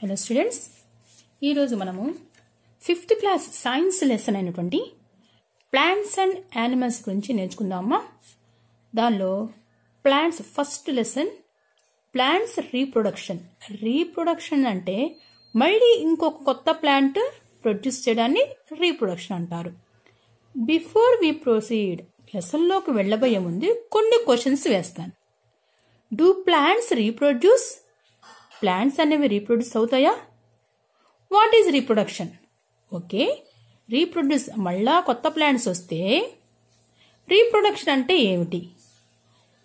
Hello students ఈరోజు మనము fifth class science lesson అయినటువంటి ప్లాంట్స్ అండ్ యానిమల్స్ గురించి నేర్చుకుందామా దానిలో plants first lesson plants reproduction reproduction అంటే మళ్ళీ ఇంకొక కొత్త ప్లాంట్ ప్రొడ్యూస్ చేయడాన్ని రీప్రొడక్షన్ అంటారు బిఫోర్ వి ప్రొసీడ్ లెసన్లోకి వెళ్ళబోయే ముందు కొన్ని క్వశ్చన్స్ వేస్తాను డూ ప్లాంట్స్ రీప్రొడ్యూస్ ప్లాంట్స్ అనేవి రీప్రొడ్యూస్ అవుతాయా what is reproduction okay reproduce మళ్ళా కొత్త ప్లాంట్స్ వస్తే రీప్రొడక్షన్ అంటే ఏమిటి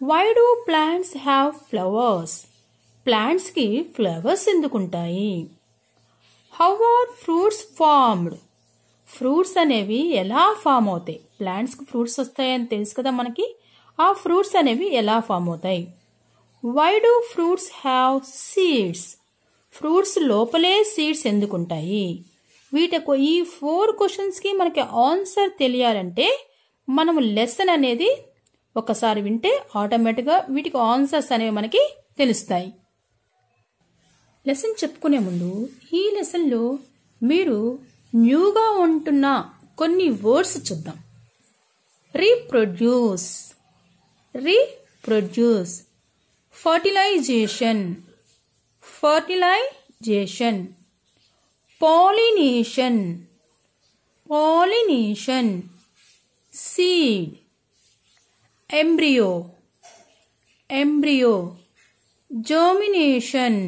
why do plants have flowers ప్లాంట్స్కి ఫ్లవర్స్ ఎందుకుంటాయి how are fruits formed fruits అనేవి ఎలా ఫామ్ అవుతాయి ప్లాంట్స్కి ఫ్రూట్స్ వస్తాయని తెలుసు కదా మనకి ఆ ఫ్రూట్స్ అనేవి ఎలా ఫామ్ అవుతాయి why do fruits have seeds fruits లోపలే సీడ్స్ ఎందుకుంటాయి వీటికి ఈ ఫోర్ క్వశ్చన్స్కి మనకి ఆన్సర్ తెలియాలంటే మనం లెసన్ అనేది ఒకసారి వింటే ఆటోమేటిక్గా వీటికి ఆన్సర్స్ అనేవి మనకి తెలుస్తాయి లెసన్ చెప్పుకునే ముందు ఈ లెసన్లో మీరు న్యూగా ఉంటున్న కొన్ని వర్డ్స్ చూద్దాం reproduce reproduce fertilization fertilization pollination pollination seed embryo embryo germination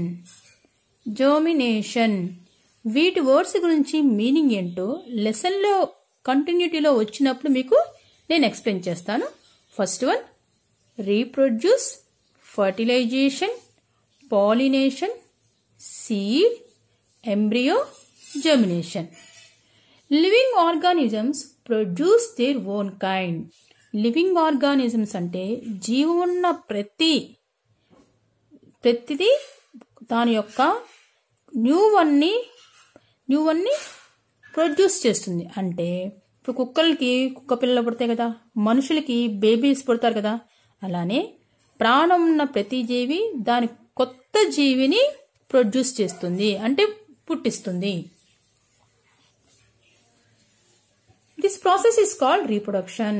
germination వీటి వర్డ్స్ గురించి మీనింగ్ ఏంటో లెసన్లో కంటిన్యూటీలో వచ్చినప్పుడు మీకు నేను ఎక్స్ప్లెయిన్ చేస్తాను first one reproduce fertilization pollination seed embryo germination living organisms produce their own kind living organisms అంటే జీవం ఉన్న ప్రతి ప్రతిదీ దాని యొక్క న్యూ వన్ని న్యూ వన్ని ప్రొడ్యూస్ చేస్తుంది అంటే ఇప్పుడు కుక్కలకి కుక్క పిల్లలు పుడతాయి కదా మనుషులకి బేబీస్ పుడతారు కదా అలానే ప్రాణం ఉన్న ప్రతి జీవి దాని కొత్త జీవిని ప్రొడ్యూస్ చేస్తుంది అంటే పుట్టిస్తుంది this process is called reproduction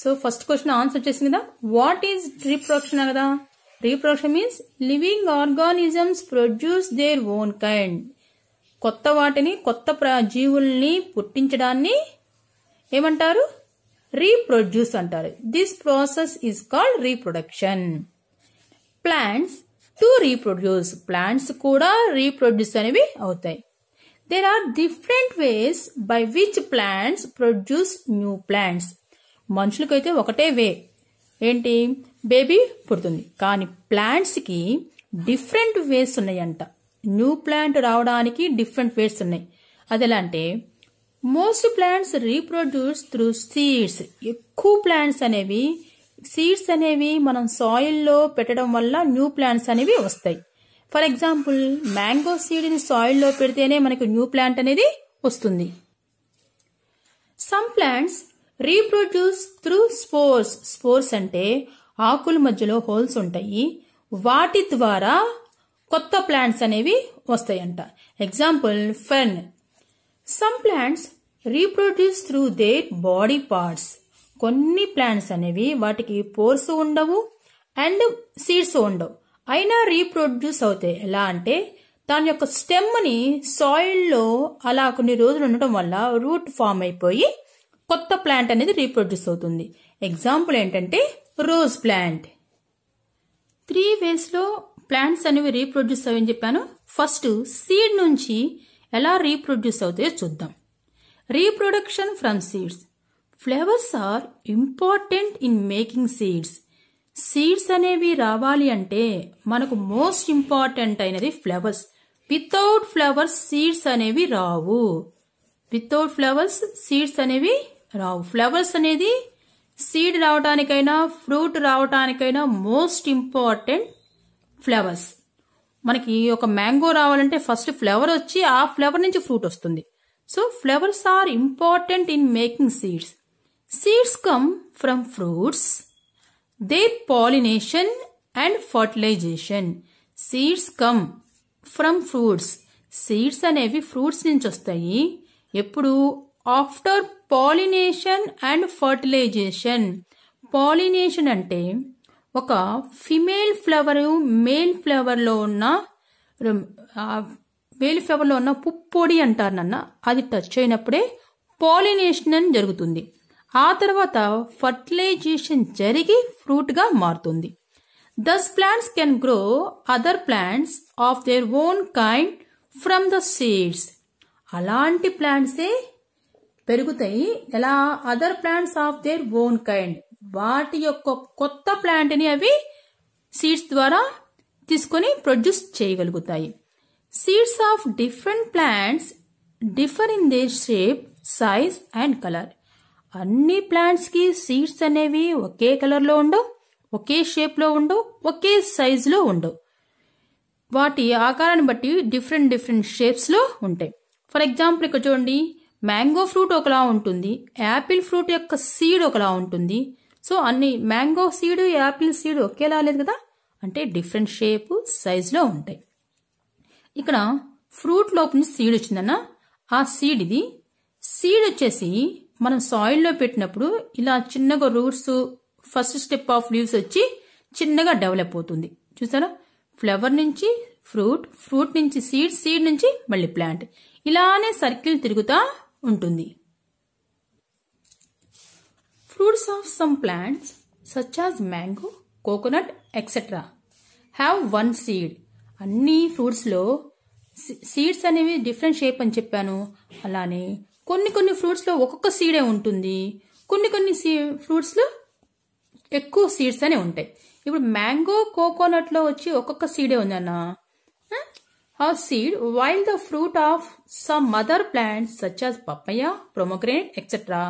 so first question answer చేసింది కదా వాట్ ఈజ్ రీప్రొడక్షన్ కదా reproduction means living organisms produce their own kind కొత్త వాటిని కొత్త జీవుల్ని పుట్టించడాన్ని ఏమంటారు రీప్రొడ్యూస్ అంటారు this process is called reproduction plants to reproduce plants కూడా రీప్రొడ్యూస్ అనేవి అవుతాయి there are different ways by which plants produce new plants మనుషులకైతే ఒకటే వే ఏంటి బేబీ పుడుతుంది కానీ ప్లాంట్స్కి డిఫరెంట్ వేస్ ఉన్నాయంట న్యూ ప్లాంట్ రావడానికి డిఫరెంట్ వేస్ ఉన్నాయి అది ఎలా అంటే most plants reproduce through seeds ఎక్కువ ప్లాంట్స్ అనేవి సీడ్స్ అనేవి మనం సాయిల్లో పెట్టడం వల్ల న్యూ ప్లాంట్స్ అనేవి వస్తాయి ఫర్ ఎగ్జాంపుల్ మ్యాంగో ని సాయిల్లో పెడితేనే మనకి న్యూ ప్లాంట్ అనేది వస్తుంది some plants reproduce through spores spores అంటే ఆకుల మధ్యలో హోల్స్ ఉంటాయి వాటి ద్వారా కొత్త ప్లాంట్స్ అనేవి వస్తాయంట example fern some plants reproduce through their body parts కొన్ని ప్లాంట్స్ అనేవి వాటికి పోర్స్ ఉండవు అండ్ సీడ్స్ ఉండవు అయినా రీప్రొడ్యూస్ అవుతాయి ఎలా అంటే దాని యొక్క స్టెమ్ని సాయిల్లో అలా కొన్ని రోజులు ఉండటం వల్ల రూట్ ఫామ్ అయిపోయి కొత్త ప్లాంట్ అనేది రీప్రొడ్యూస్ అవుతుంది ఎగ్జాంపుల్ ఏంటంటే రోజ్ ప్లాంట్ త్రీ వేస్లో ప్లాంట్స్ అనేవి రీప్రొడ్యూస్ అవని చెప్పాను ఫస్ట్ సీడ్ నుంచి ఎలా రీప్రొడ్యూస్ అవుతాయో చూద్దాం reproduction from seeds flowers are important in making seeds seeds అనేవి రావాలి అంటే మనకు మోస్ట్ ఇంపార్టెంట్ అయినది ఫ్లవర్స్ వితౌట్ ఫ్లవర్స్ సీడ్స్ అనేవి రావు వితౌట్ ఫ్లవర్స్ సీడ్స్ అనేవి రావు ఫ్లవర్స్ అనేది సీడ్ రావటానికైనా ఫ్రూట్ రావటానికైనా మోస్ట్ ఇంపార్టెంట్ ఫ్లవర్స్ మనకి ఒక మ్యాంగో రావాలంటే ఫస్ట్ ఫ్లవర్ వచ్చి ఆ ఫ్లవర్ నుంచి ఫ్రూట్ వస్తుంది So flowers are important in making seeds. Seeds come from fruits, their pollination and fertilization. Seeds come from fruits. Seeds అనేవి ఫ్రూట్స్ నుంచి వస్తాయి ఎప్పుడు after pollination and fertilization pollination అంటే ఒక ఫిమేల్ ఫ్లవర్ మేల్ ఫ్లవర్లో ఉన్న వేలిఫెవర్లో ఉన్న పుప్పొడి అంటారు నన్న అది టచ్ అయినప్పుడే పాలినేషన్ అని జరుగుతుంది ఆ తర్వాత ఫర్టిలైజేషన్ జరిగి ఫ్రూట్గా మారుతుంది thus plants can grow other plants of their own kind from the seeds అలాంటి ప్లాంట్సే పెరుగుతాయి ఎలా other plants of their own kind వాటి యొక్క కొత్త ప్లాంట్ని అవి సీడ్స్ ద్వారా తీసుకొని ప్రొడ్యూస్ చేయగలుగుతాయి seeds of different plants differ in their shape size and colour అన్ని ప్లాంట్స్కి సీడ్స్ అనేవి ఒకే కలర్లో ఉండవు ఒకే షేప్లో ఉండవు ఒకే సైజులో ఉండవు వాటి ఆకారాన్ని బట్టి డిఫరెంట్ డిఫరెంట్ షేప్స్లో ఉంటాయి ఫర్ ఎగ్జాంపుల్ ఇక్కడ చూడండి మ్యాంగో ఫ్రూట్ ఒకలా ఉంటుంది యాపిల్ ఫ్రూట్ యొక్క సీడ్ ఒకలా ఉంటుంది సో అన్ని మ్యాంగో సీడ్ యాపిల్ సీడ్ ఒకేలా లేదు కదా అంటే డిఫరెంట్ షేప్ సైజులో ఉంటాయి ఇక్కడ ఫ్రూట్ లోపల సీడ్ వచ్చిందన్న ఆ సీడ్ ఇది సీడ్ వచ్చేసి మనం సాయిల్లో పెట్టినప్పుడు ఇలా చిన్నగా roots first step of leaves వచ్చి చిన్నగా డెవలప్ అవుతుంది చూసారా ఫ్లవర్ నుంచి ఫ్రూట్ ఫ్రూట్ నుంచి సీడ్ సీడ్ నుంచి మళ్ళీ ప్లాంట్ ఇలానే సర్కిల్ తిరుగుతా ఉంటుంది fruits of some plants such as mango coconut etcetera have one seed అన్ని ఫ్రూట్స్లో సీడ్స్ అనేవి డిఫరెంట్ షేప్ అని చెప్పాను అలానే కొన్ని కొన్ని ఫ్రూట్స్లో ఒక్కొక్క సీడే ఉంటుంది కొన్ని కొన్ని సీ ఫ్రూట్స్లో ఎక్కువ సీడ్స్ అనే ఉంటాయి ఇప్పుడు మ్యాంగో కోకోనట్లో వచ్చి ఒక్కొక్క సీడే ఉందన్న ఆ seed while the fruit of some mother plants such as papaya pomegranate etcetera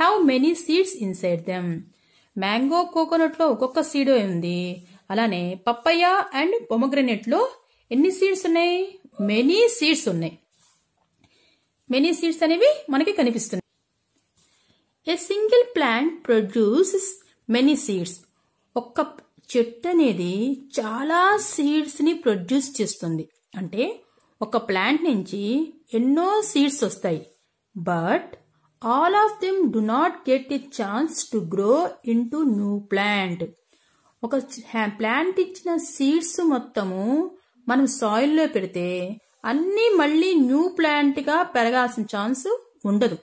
have many seeds inside them mango కోకోనట్లో ఒక్కొక్క సీడే ఉంది అలానే పప్పయ్య అండ్ పొమగ్రనేట్లో ఎన్ని సీడ్స్ ఉన్నాయి మెనీ సీడ్స్ ఉన్నాయి మెనీ సీడ్స్ అనేవి మనకి కనిపిస్తున్నాయి a single plant produce many seeds ఒక్క చెట్టు అనేది చాలా సీడ్స్ని ప్రొడ్యూస్ చేస్తుంది అంటే ఒక ప్లాంట్ నుంచి ఎన్నో సీడ్స్ వస్తాయి but all of them do not get a chance to grow in new plant ఒక ప్లాంట్ ఇచ్చిన సీడ్స్ మొత్తము మనం సాయిల్లో పెడితే అన్నీ మళ్ళీ న్యూ ప్లాంట్గా పెరగాల్సిన ఛాన్స్ ఉండదు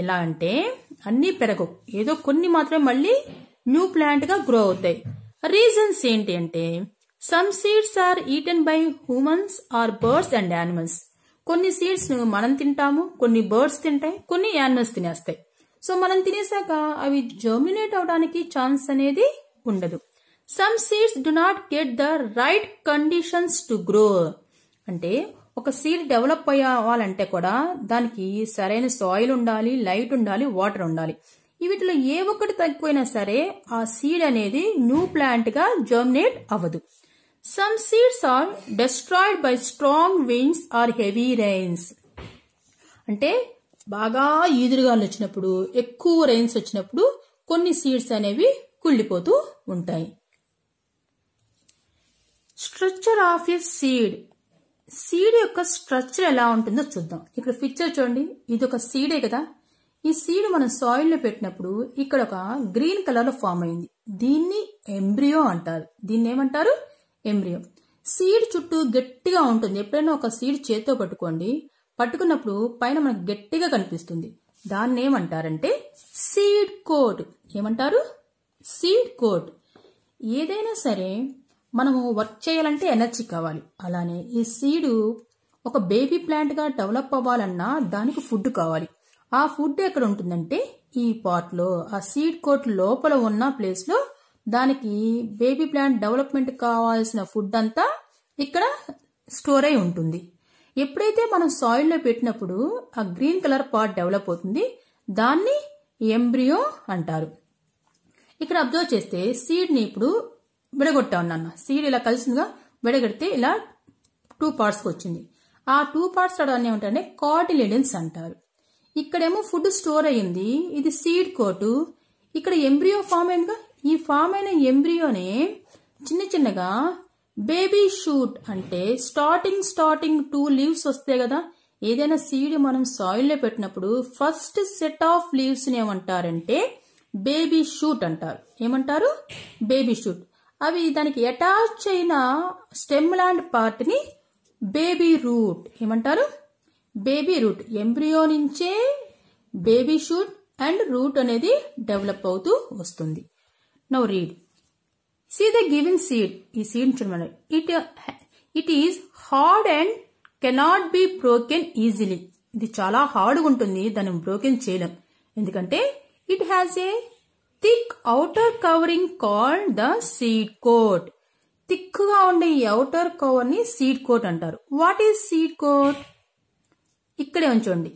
ఎలా అంటే అన్నీ పెరగవు ఏదో కొన్ని మాత్రమే మళ్ళీ న్యూ ప్లాంట్గా గ్రో అవుతాయి రీజన్స్ ఏంటి అంటే some seeds are eaten by humans or birds and animals కొన్ని సీడ్స్ మనం తింటాము కొన్ని బర్డ్స్ తింటాయి కొన్ని యానిమల్స్ తినేస్తాయి సో మనం తినేసాక అవి జర్మినేట్ అవడానికి ఛాన్స్ అనేది ఉండదు some seeds do not get the right conditions to grow అంటే ఒక సీడ్ డెవలప్ అవ్వాలంటే కూడా దానికి సరైన సాయిల్ ఉండాలి లైట్ ఉండాలి వాటర్ ఉండాలి వీటిలో ఏ ఒక్కటి తక్కువైనా సరే ఆ సీడ్ అనేది న్యూ ప్లాంట్ గా జర్మినేట్ అవ్వదు some seeds are destroyed by strong winds or heavy rains అంటే బాగా ఈదురుగాలు వచ్చినప్పుడు ఎక్కువ రైన్స్ వచ్చినప్పుడు కొన్ని సీడ్స్ అనేవి కుళ్ళిపోతూ ఉంటాయి structure of a seed seed యొక్క స్ట్రక్చర్ ఎలా ఉంటుందో చూద్దాం ఇక్కడ పిక్చర్ చూడండి ఇది ఒక సీడే కదా ఈ సీడ్ మనం సాయిల్ లో పెట్టినప్పుడు ఇక్కడ ఒక గ్రీన్ కలర్లో ఫామ్ అయింది దీన్ని ఎంబ్రియో అంటారు దీన్ని ఏమంటారు ఎంబ్రియో సీడ్ చుట్టూ గట్టిగా ఉంటుంది ఎప్పుడైనా ఒక సీడ్ చేతితో పట్టుకోండి పట్టుకున్నప్పుడు పైన మనకు గట్టిగా కనిపిస్తుంది దాన్ని ఏమంటారంటే సీడ్ కోట్ ఏమంటారు సీడ్ కోట్ ఏదైనా సరే మనము వర్క్ చేయాలంటే ఎనర్జీ కావాలి అలానే ఈ సీడు ఒక బేబీ ప్లాంట్గా డెవలప్ అవ్వాలన్నా దానికి ఫుడ్ కావాలి ఆ ఫుడ్ ఎక్కడ ఉంటుందంటే ఈ పాట్లో ఆ సీడ్ కోట్ లోపల ఉన్న ప్లేస్లో దానికి బేబీ ప్లాంట్ డెవలప్మెంట్ కావాల్సిన ఫుడ్ అంతా ఇక్కడ స్టోర్ అయి ఉంటుంది ఎప్పుడైతే మనం సాయిల్లో పెట్టినప్పుడు ఆ గ్రీన్ కలర్ పాట్ డెవలప్ అవుతుంది దాన్ని ఎంబ్రియో అంటారు ఇక్కడ అబ్జర్వ్ చేస్తే సీడ్ని ఇప్పుడు విడగొట్టా ఉన్నాను సీడ్ ఇలా కలిసిందిగా విడగొడితే ఇలా టూ పార్ట్స్కి వచ్చింది ఆ టూ పార్ట్స్ రావడం ఏమిటంటే కార్డిలిడెన్స్ అంటారు ఇక్కడేమో ఫుడ్ స్టోర్ అయ్యింది ఇది సీడ్ కోటు ఇక్కడ ఎంబ్రియో ఫామ్ అయిందిగా ఈ ఫామ్ అయిన ఎంబ్రియోనే చిన్న చిన్నగా బేబీ షూట్ అంటే స్టార్టింగ్ స్టార్టింగ్ టూ లీవ్స్ వస్తాయి కదా ఏదైనా సీడ్ మనం సాయిల్లో పెట్టినప్పుడు ఫస్ట్ సెట్ ఆఫ్ లీవ్స్ ఏమంటారంటే బేబీ షూట్ అంటారు ఏమంటారు బేబీ షూట్ అవి దానికి అటాచ్ అయిన స్టెమ్ ల్యాండ్ పార్ట్ని బేబీ రూట్ ఏమంటారు బేబీ రూట్ ఎంబ్రియో నుంచే బేబీ షూట్ అండ్ రూట్ అనేది డెవలప్ అవుతూ వస్తుంది no read see the giving seed ఈ సీడ్ చూడమని it it is hard and cannot be broken easily ఇది చాలా హార్డ్గా ఉంటుంది దాన్ని బ్రోకెన్ చేయలేం ఎందుకంటే it has a thick outer covering called the seed coat థిక్గా ఉండే ఈ ఔటర్ కవర్ ని సీడ్ కోట్ అంటారు వాట్ ఈస్ సీడ్ కోట్ ఇక్కడే ఉంచండి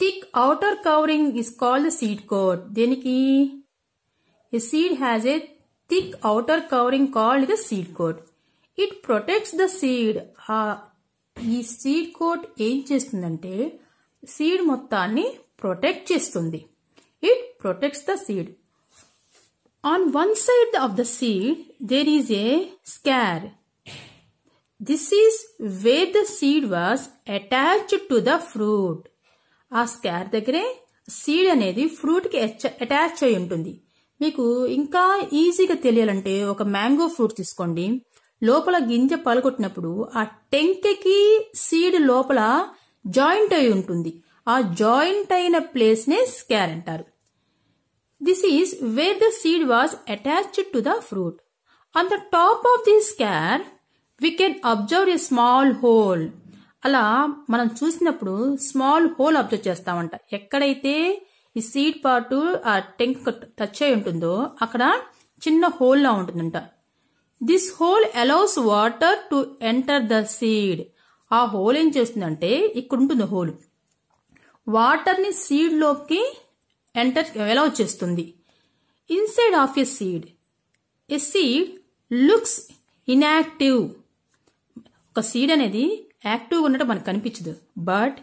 thick outer covering is called seed coat దీనికి a seed has a thick outer covering called the seed coat it protects the seed ఈ seed coat ఏం చేస్తుందంటే seed మొత్తాన్ని protect చేస్తుంది protects the seed. On one side of the seed, there is a scare. This is where the seed was attached to the fruit. ఆ scar దగ్గరే seed అనేది ఫ్రూట్కి attach అయి ఉంటుంది మీకు ఇంకా ఈజీగా తెలియాలంటే ఒక మ్యాంగో ఫ్రూట్ తీసుకోండి లోపల గింజ పలగొట్టినప్పుడు ఆ టెంకెకి సీడ్ లోపల జాయింట్ అయి ఉంటుంది ఆ జాయింట్ అయిన ప్లేస్నే స్కార్ అంటారు This is where the seed was attached to the fruit On the top of the scar we can observe a small hole అలా మనం చూసినప్పుడు స్మాల్ హోల్ అబ్జర్వ్ చేస్తామంట ఎక్కడైతే ఈ సీడ్ పార్ట్ ఆ టెంక్ టచ్ అయి ఉంటుందో అక్కడ చిన్న హోల్లా ఉంటుందంట this hole allows water to enter the seed ఆ హోల్ ఏం చేస్తుందంటే ఇక్కడ ఉంటుంది హోల్ వాటర్ ని సీడ్ లోకి ఎంటర్ ఎలా వచ్చేస్తుంది inside of a seed a seed looks inactive ఒక సీడ్ అనేది యాక్టివ్గా ఉన్నట్టు మనకు కనిపించదు but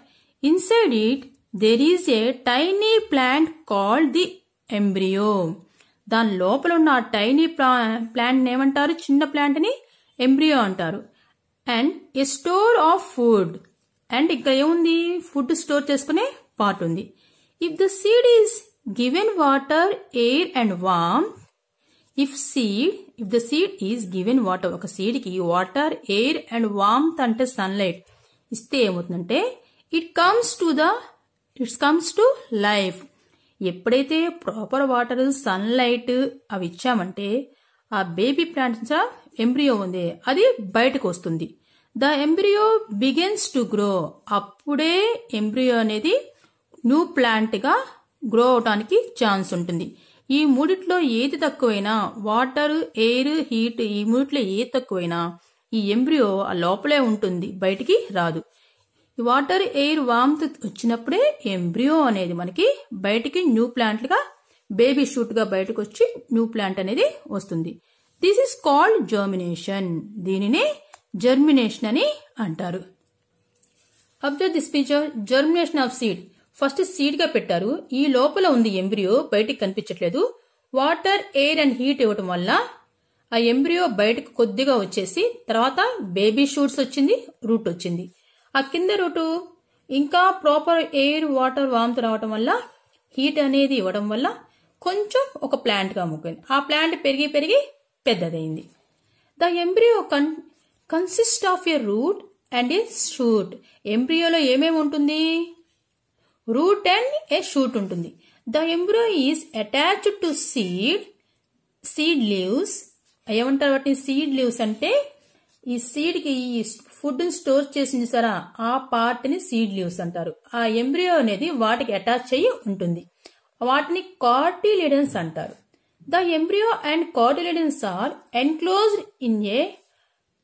inside it there is a tiny plant called the embryo దాని లోపల ఉన్న ఆ టైనీ ప్లా ఏమంటారు చిన్న ప్లాంట్ని ఎంబ్రియో అంటారు and a store of food and ఇక్కడ ఏముంది ఫుడ్ స్టోర్ చేసుకునే పార్ట్ ఉంది If the seed is given water, air and warmth, if seed if the seed is given water ఒక సీడ్కి వాటర్ ఎయిర్ అండ్ వార్మ్త్ అంటే sunlight ఇస్తే ఏమవుతుందంటే it comes to the its comes to life ఎప్పుడైతే proper water sunlight అవి ఇచ్చామంటే ఆ baby plants embryo ఉంది అది బయటకు వస్తుంది the embryo begins to grow అప్పుడే ఎంబ్రియో అనేది న్యూ ప్లాంట్గా గ్రో అవటానికి ఛాన్స్ ఉంటుంది ఈ మూడిట్లో ఏది తక్కువైనా వాటర్ ఎయిర్ హీట్ ఈ మూడిట్లో ఏది తక్కువైనా ఈ ఎంబ్రియో ఆ లోపలే ఉంటుంది బయటికి రాదు వాటర్ ఎయిర్ వామ్త్ వచ్చినప్పుడే ఎంబ్రియో అనేది మనకి బయటికి న్యూ ప్లాంట్లుగా బేబీ షూట్గా బయటకు వచ్చి న్యూ ప్లాంట్ అనేది వస్తుంది దిస్ ఇస్ కాల్డ్ జర్మినేషన్ దీనిని జర్మినేషన్ అని అంటారు observe this feature germination of seed first seed గా పెట్టారు ఈ లోపల ఉంది ఎంబ్రియో బయటికి కనిపించట్లేదు వాటర్ ఎయిర్ అండ్ హీట్ ఇవ్వటం వల్ల ఆ ఎంబ్రియో బయటకు కొద్దిగా వచ్చేసి తర్వాత బేబీ షూట్స్ వచ్చింది రూట్ వచ్చింది ఆ కింద రూటు ఇంకా ప్రాపర్ ఎయిర్ వాటర్ వామ్ రావటం వల్ల హీట్ అనేది ఇవ్వడం వల్ల కొంచెం ఒక ప్లాంట్గా ముక్కింది ఆ ప్లాంట్ పెరిగి పెరిగి పెద్దదైంది the embryo con consist of a root and a shoot ఎంబ్రియోలో ఏమేమి ఉంటుంది రూట్ అండ్ ఏ షూట్ ఉంటుంది the embryo is attached to seed seed leaves ఏమంటారు వాటిని సీడ్ లీవ్స్ అంటే ఈ సీడ్కి ఈ ఫుడ్ని స్టోర్ చేసింది సరా ఆ పార్ట్ని సీడ్ లీవ్స్ అంటారు ఆ ఎంబ్రియో అనేది వాటికి అటాచ్ అయ్యి ఉంటుంది వాటిని కార్టిలిడన్స్ అంటారు the embryo and cotyledons are enclosed in a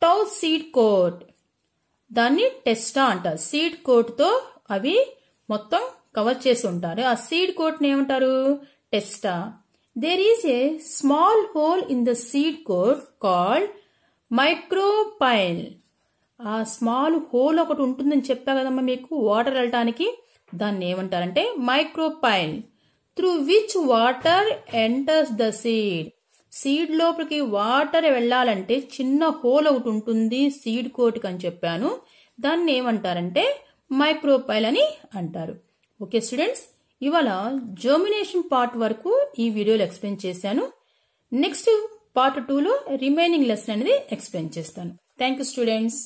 tough seed coat దాన్ని టెస్టా అంటారు సీడ్ కోట్తో అవి మొత్తం కవర్ చేసి ఉంటారు ఆ సీడ్ కోట్ని ఏమంటారు testa there is a small hole in the seed coat called micropyle ఆ స్మాల్ హోల్ ఒకటి ఉంటుందని చెప్పా కదమ్మా మీకు వాటర్ వెళ్ళటానికి దాన్ని ఏమంటారంటే micropyle through which water enters the seed seed లోపలికి వాటర్ వెళ్ళాలంటే చిన్న హోల్ ఒకటి ఉంటుంది సీడ్ కోటికి అని చెప్పాను దాన్ని ఏమంటారంటే మైక్రోపైల్ అని అంటారు ఓకే స్టూడెంట్స్ ఇవాళ జర్మినేషన్ పార్ట్ వరకు ఈ వీడియోలో ఎక్స్ప్లెయిన్ చేశాను నెక్స్ట్ పార్ట్ టూలో రిమైనింగ్ లెసన్ అనేది ఎక్స్ప్లెయిన్ చేస్తాను థ్యాంక్ యూ స్టూడెంట్స్